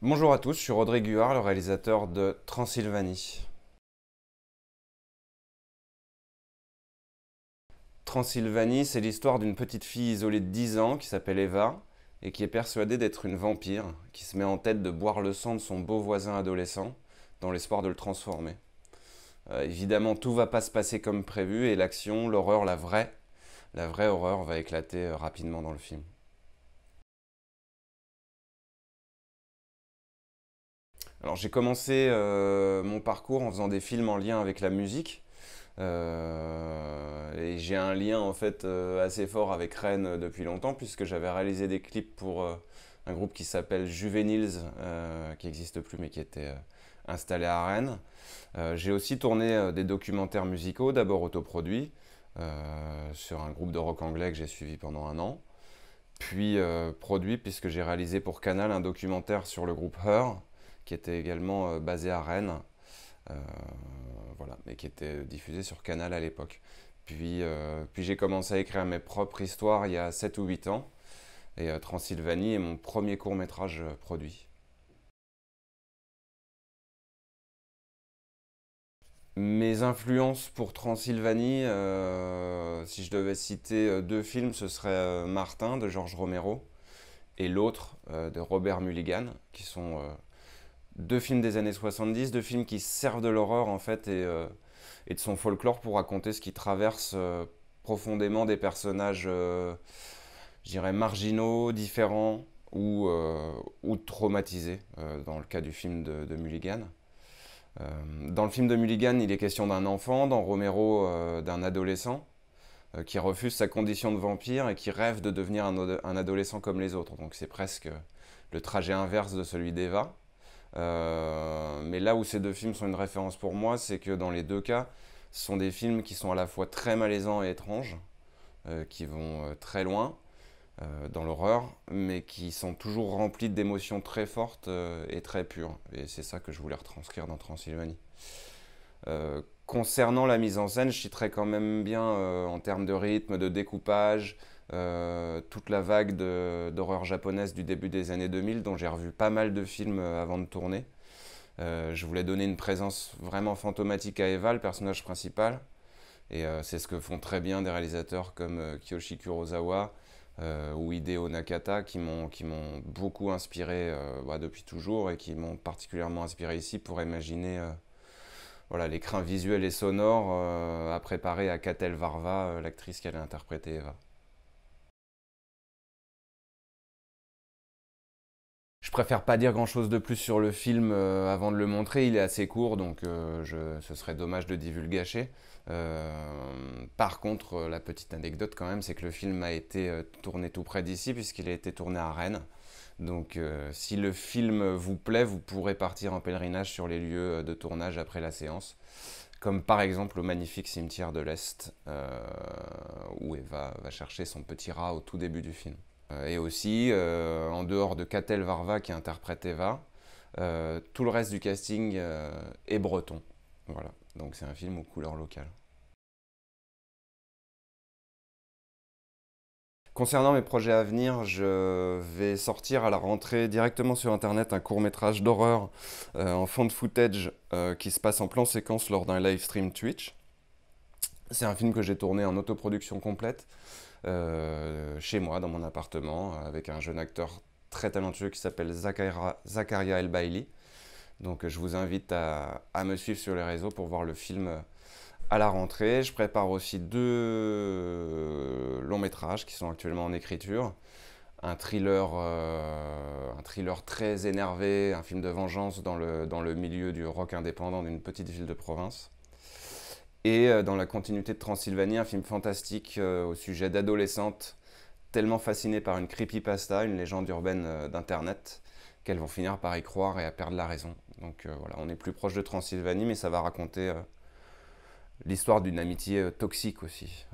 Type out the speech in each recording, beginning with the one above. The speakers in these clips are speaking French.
Bonjour à tous, je suis Rodrigue Huard, le réalisateur de Transylvanie. Transylvanie, c'est l'histoire d'une petite fille isolée de 10 ans qui s'appelle Eva et qui est persuadée d'être une vampire, qui se met en tête de boire le sang de son beau voisin adolescent dans l'espoir de le transformer. Euh, évidemment, tout va pas se passer comme prévu et l'action, l'horreur, la vraie, la vraie horreur va éclater euh, rapidement dans le film. Alors j'ai commencé euh, mon parcours en faisant des films en lien avec la musique. Euh, et j'ai un lien en fait euh, assez fort avec Rennes depuis longtemps puisque j'avais réalisé des clips pour un groupe qui s'appelle Juveniles, qui n'existe plus mais qui était installé à Rennes. j'ai aussi tourné des documentaires musicaux, d'abord autoproduits, sur un groupe de rock anglais que j'ai suivi pendant un an. Puis produit puisque j'ai réalisé pour Canal un documentaire sur le groupe Her, qui était également euh, basé à Rennes, euh, voilà, mais qui était diffusé sur Canal à l'époque. Puis, euh, puis j'ai commencé à écrire mes propres histoires il y a 7 ou 8 ans, et Transylvanie est mon premier court métrage produit. Mes influences pour Transylvanie, si je devais citer deux films, ce serait Martin de George Romero et l'autre de Robert Mulligan, qui sont deux films des années 70, deux films qui servent de l'horreur en fait euh, et, de son folklore pour raconter ce qui traverse euh, profondément des personnages, euh, je dirais, marginaux, différents ou, ou traumatisés, dans le cas du film de, Mulligan. dans le film de Mulligan, il est question d'un enfant, dans Romero, d'un adolescent qui refuse sa condition de vampire et qui rêve de devenir un, un adolescent comme les autres. Donc c'est presque le trajet inverse de celui d'Eva. Euh, mais là où ces deux films sont une référence pour moi, c'est que dans les deux cas, ce sont des films qui sont à la fois très malaisants et étranges, euh, qui vont euh, très loin dans l'horreur, mais qui sont toujours remplis d'émotions très fortes et très pures. Et c'est ça que je voulais retranscrire dans Transylvanie. concernant la mise en scène, je citerais quand même bien en termes de rythme, de découpage, euh, toute la vague d'horreur japonaise du début des années 2000, dont j'ai revu pas mal de films euh, avant de tourner. Euh, je voulais donner une présence vraiment fantomatique à Eva, le personnage principal. Et c'est ce que font très bien des réalisateurs comme Kiyoshi Kurosawa ou Hideo Nakata, qui m'ont beaucoup inspiré bah, depuis toujours et qui m'ont particulièrement inspiré ici pour imaginer voilà, l'écran visuel et sonore à préparer à Katel Varva, l'actrice qu'elle a interprétée Eva. Je préfère pas dire grand chose de plus sur le film euh, avant de le montrer, il est assez court donc euh, ce serait dommage de divulgacher. Euh, par contre, la petite anecdote quand même, c'est que le film a été tourné tout près d'ici puisqu'il a été tourné à Rennes. Donc si le film vous plaît, vous pourrez partir en pèlerinage sur les lieux de tournage après la séance, comme par exemple au magnifique cimetière de l'Est, où Eva va chercher son petit rat au tout début du film. Euh, et aussi, euh, en dehors de Catel Varva qui interprète Eva, euh, tout le reste du casting est breton. Voilà, donc c'est un film aux couleurs locales. Concernant mes projets à venir, je vais sortir à la rentrée directement sur Internet un court métrage d'horreur en fond de footage qui se passe en plan séquence lors d'un live stream Twitch. C'est un film que j'ai tourné en autoproduction complète, euh, chez moi, dans mon appartement, avec un jeune acteur très talentueux qui s'appelle Zakaria, El Bailey. Donc je vous invite à, me suivre sur les réseaux pour voir le film euh, à la rentrée. Je prépare aussi deux euh, longs métrages qui sont actuellement en écriture. Un thriller, un thriller très énervé, un film de vengeance dans le milieu du rock indépendant d'une petite ville de province. Et euh, dans la continuité de Transylvanie, un film fantastique euh, au sujet d'adolescentes tellement fascinées par une creepypasta, une légende urbaine euh, d'Internet, qu'elles vont finir par y croire et à perdre la raison. Donc voilà, on est plus proche de Transylvanie, mais ça va raconter l'histoire d'une amitié toxique aussi,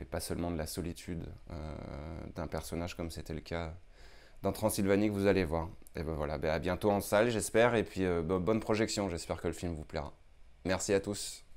et pas seulement de la solitude d'un personnage comme c'était le cas dans Transylvanie que vous allez voir. Et ben voilà, ben à bientôt en salle, j'espère, et puis bonne projection, j'espère que le film vous plaira. Merci à tous.